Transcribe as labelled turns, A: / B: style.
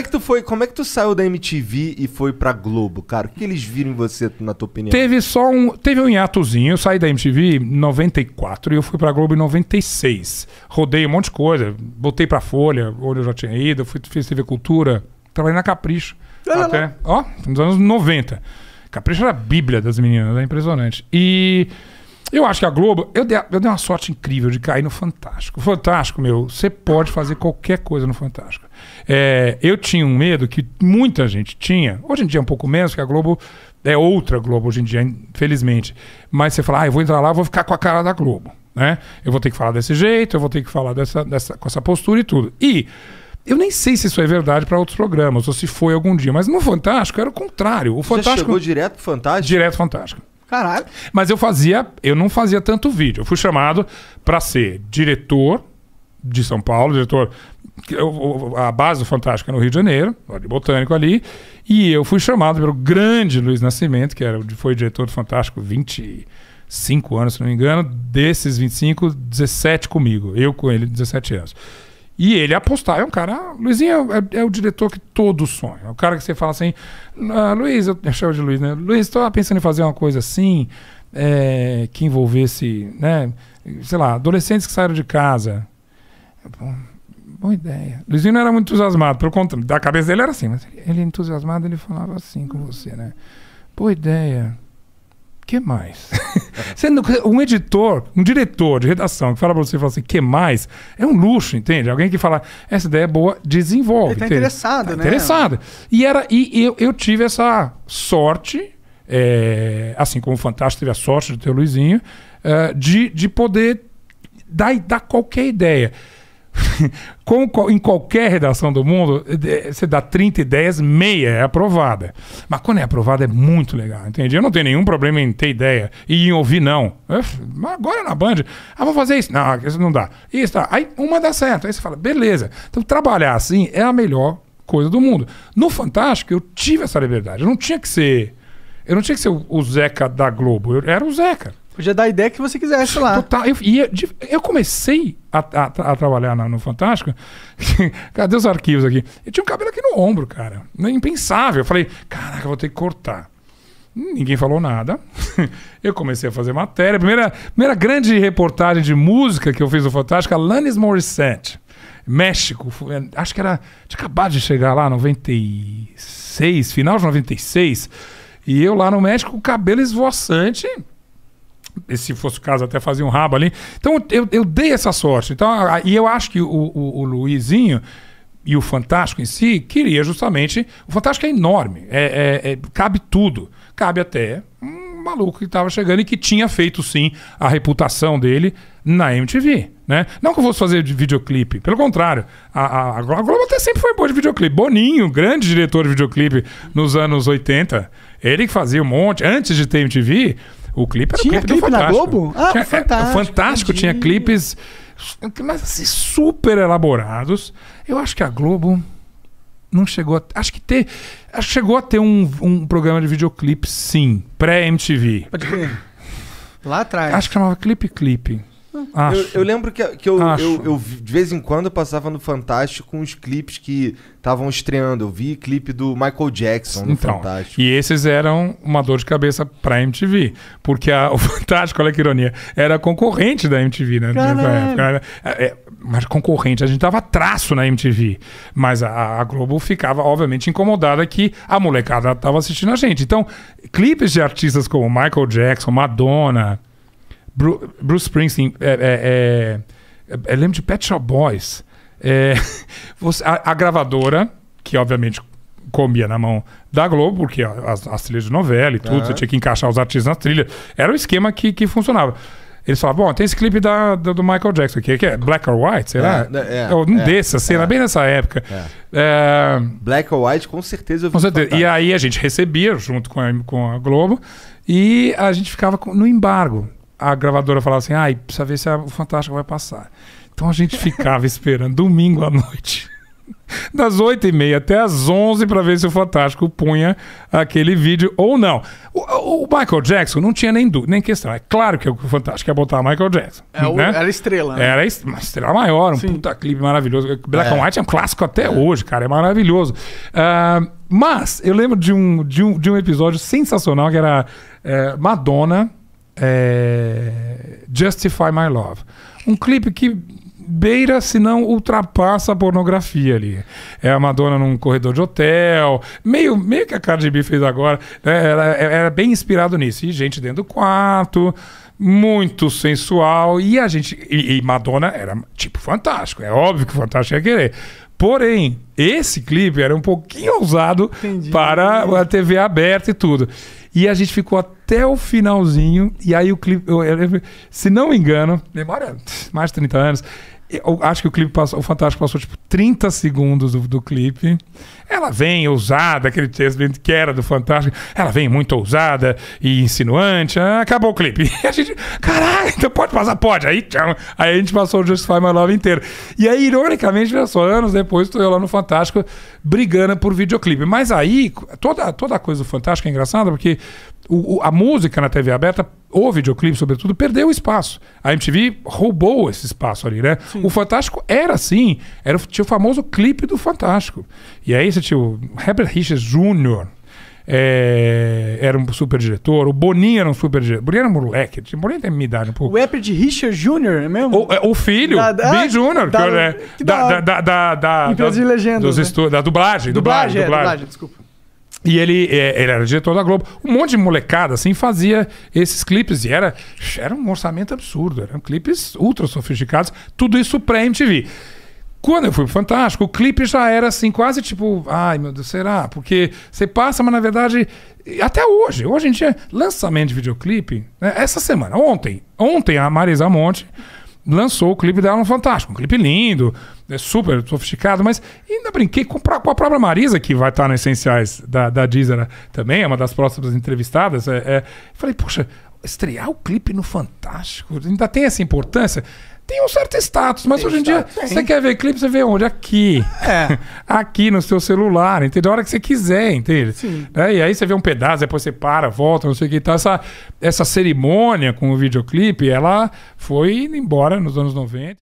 A: é que tu foi, como é que tu saiu da MTV e foi pra Globo, cara? O que eles viram em você, na tua opinião? Teve só um, teve um hiatozinho, eu saí da MTV em 94 e eu fui pra Globo em 96. Rodei um monte de coisa, botei pra Folha, onde eu já tinha ido, fui, fiz TV Cultura, trabalhei na Capricho. Não, até, ó, nos anos 90. Capricho era a bíblia das meninas, é impressionante. E eu acho que a Globo. Eu dei, eu dei uma sorte incrível de cair no Fantástico. Fantástico, meu, você pode fazer qualquer coisa no Fantástico. É, eu tinha um medo que muita gente tinha. Hoje em dia é um pouco menos, que a Globo é outra Globo hoje em dia, infelizmente. Mas você fala, ah, eu vou entrar lá, vou ficar com a cara da Globo. Né? Eu vou ter que falar desse jeito, eu vou ter que falar dessa, dessa, com essa postura e tudo. E eu nem sei se isso é verdade para outros programas ou se foi algum dia, mas no Fantástico era o contrário. O Fantástico Você chegou direto pro Fantástico? Direto Fantástico. Caralho. Mas eu fazia, eu não fazia tanto vídeo. Eu fui chamado para ser diretor de São Paulo, diretor a base do Fantástico é no Rio de Janeiro, de botânico ali, e eu fui chamado pelo grande Luiz Nascimento, que era, foi diretor do Fantástico 25 anos, se não me engano, desses 25, 17 comigo, eu com ele 17 anos. E ele apostar, é um cara. Luizinho é, é, é, o diretor que todo sonha. É o cara que você fala assim, ah, Luiz, eu, eu chamo de Luiz, né? Luiz, estou pensando em fazer uma coisa assim, é, que envolvesse, né? Sei lá, adolescentes que saíram de casa. Bom, boa ideia. Luizinho não era muito entusiasmado, pelo contrário, da cabeça dele era assim, mas ele entusiasmado, ele falava assim com você, né? Boa ideia que mais? um editor, um diretor de redação que fala pra você fala assim, que mais? É um luxo, entende? Alguém que fala, essa ideia é boa, desenvolve. Ele tá entende? interessado, tá né? Interessado. E, era, e eu, eu tive essa sorte, é, assim como o Fantástico teve a sorte de ter o Luizinho, eh, de, de poder dar, dar qualquer ideia. com, em qualquer redação do mundo, é, você dá 30 e 10, meia é aprovada. Mas quando é aprovada é muito legal, entende? Eu não tenho nenhum problema em ter ideia e em ouvir não. agora na Band, ah, vou fazer isso. Não, isso não dá. Isso, tá. Aí uma dá certo. Aí você fala, beleza. Então trabalhar assim é a melhor coisa do mundo. No Fantástico, eu tive essa liberdade. Eu não tinha que ser... Eu não tinha que ser o Zeca da Globo. Eu era o Zeca. Podia dar a ideia que você quisesse lá. Total. Eu, eu, eu comecei a, a, a trabalhar na, no Fantástico. Cadê os arquivos aqui? Eu tinha um cabelo aqui no ombro, cara. É impensável. Eu falei, caraca, eu vou ter que cortar. Ninguém falou nada. eu comecei a fazer matéria. Primeira, primeira grande reportagem de música que eu fiz no Fantástico, Alanis Morissette. México, é, acho que era. Tinha acabado de chegar lá, 96, final de 96. E eu lá no México, cabelo esvoaçante e se fosse o caso, até fazia um rabo ali. Então eu, eu dei essa sorte. Então, e eu acho que o, o, o Luizinho e o Fantástico em si queria justamente. O Fantástico é enorme, é, é, é cabe tudo. Cabe até um maluco que estava chegando e que tinha feito sim a reputação dele na MTV. Né? Não que eu fosse fazer de videoclipe, pelo contrário. A, a, a, Globo até sempre foi boa de videoclipe. Boninho, grande diretor de videoclipe nos anos 80, ele que fazia um monte, antes de ter MTV, o clipe era tinha o clipe, clipe na Globo? Ah, tinha, fantástico. É, é, fantástico, tinha clipes mas assim, super elaborados. Eu acho que a Globo não chegou a, acho que ter acho que chegou a ter um, um programa de videoclipe sim pré MTV Pode crer. lá atrás acho que chamava clipe clipe Acho. Eu, eu, lembro que, que eu, eu, eu, de vez em quando, eu passava no Fantástico uns clipes que estavam estreando. Eu vi clipe do Michael Jackson no então, Fantástico. E esses eram uma dor de cabeça pra MTV. Porque a, o Fantástico, olha que ironia, era concorrente da MTV, né? É, mas concorrente, a gente tava traço na MTV. Mas a, a Globo ficava, obviamente, incomodada que a molecada tava assistindo a gente. Então, clipes de artistas como Michael Jackson, Madonna Bruce Springsteen, é, é, é, eu é, lembro de Pet Shop Boys. É, a, a gravadora, que obviamente comia na mão da Globo, porque as, as trilhas de novela e tudo, uhum. você tinha que encaixar os artistas na trilha. Era o esquema que, que funcionava. Eles falavam, bom, tem esse clipe da, da do Michael Jackson aqui, que é Black or White, será? é, É, um é, dessa cena, é, bem nessa época. É. Black or White, com certeza eu vi. Com certeza. E aí a gente recebia, junto com a, com a Globo, e a gente ficava no embargo a gravadora falava assim: ai, ah, precisa ver se o Fantástico vai passar. Então a gente ficava esperando domingo à noite. Das 8 e meia até as 11 para ver se o Fantástico punha aquele vídeo ou não. O, o Michael Jackson não tinha nem, dúvida, nem questão. É claro que o Fantástico ia botar o Michael Jackson. É, né? Era estrela. Né? Era uma estrela maior, um Sim. puta clipe maravilhoso. Black é. and White é um clássico até é. hoje, cara. É maravilhoso. Uh, mas eu lembro de um, de, um, de um episódio sensacional que era eh, Madonna é, Justify My Love. Um clipe que beira, se não ultrapassa a pornografia ali. É a Madonna num corredor de hotel, meio, meio que a Cardi B fez agora, né? Ela é, era é bem inspirado nisso. E gente dentro do quarto, muito sensual. E a gente. E, e Madonna era tipo fantástico. É óbvio que o fantástico ia querer. Porém, esse clipe era um pouquinho ousado Entendi. para a TV aberta e tudo. E a gente ficou até até o finalzinho. E aí o clipe. Eu, eu, se não me engano, memória mais de 30 anos. Eu acho que o clipe passou, o Fantástico passou tipo 30 segundos do, do clipe. Ela vem ousada, aquele texto que era do Fantástico. Ela vem muito ousada e insinuante. Ah, acabou o clipe. E a gente, caralho, então pode passar, pode. Aí, tchau. aí a gente passou o Justify My Love inteiro. E aí, ironicamente, já só anos depois, estou eu lá no Fantástico brigando por videoclipe. Mas aí, toda, toda a coisa do Fantástico é engraçada, porque o, o, a música na TV aberta, o videoclipe, sobretudo, perdeu espaço. A MTV roubou esse espaço ali, né? Sim. O Fantástico era assim, era, tinha o famoso clipe do Fantástico. E aí você tinha o Herbert Richards Jr., é, eh, era um super diretor, o Boninho era um super diretor. Boninho era um moleque, o Boninho tem minha idade um pouco. O Herbert Richard Jr. É mesmo? O, é, o filho, da, da, Ben Jr., da, que, é, né? da, da, da, da, da, Empresa de da dos né? da dublagem, dublagem, dublagem, é, dublagem, desculpa. E ele, é, ele era diretor da Globo. Um monte de molecada, assim, fazia esses clipes. E era, era um orçamento absurdo. Eram clipes ultra sofisticados. Tudo isso pré-MTV. Quando eu fui pro Fantástico, o clipe já era assim, quase tipo, ai meu Deus, será? Porque você passa, mas na verdade, até hoje, hoje em dia, lançamento de videoclipe, né? essa semana, ontem, ontem a Marisa Monte lançou o clipe dela no Fantástico. Um clipe lindo, é super sofisticado, mas ainda brinquei com, com a própria Marisa, que vai estar na Essenciais da, da Deezer né, também, é uma das próximas entrevistadas. É, é, falei, puxa, estrear o clipe no Fantástico ainda tem essa importância? Tem um certo status, mas tem hoje em dia tem. você quer ver clipe, você vê onde? Aqui. É. Aqui no seu celular, entendeu? A hora que você quiser, entende? Sim. É, e aí você vê um pedaço, depois você para, volta, não sei o que. Então essa, essa cerimônia com o videoclipe, ela foi embora nos anos 90.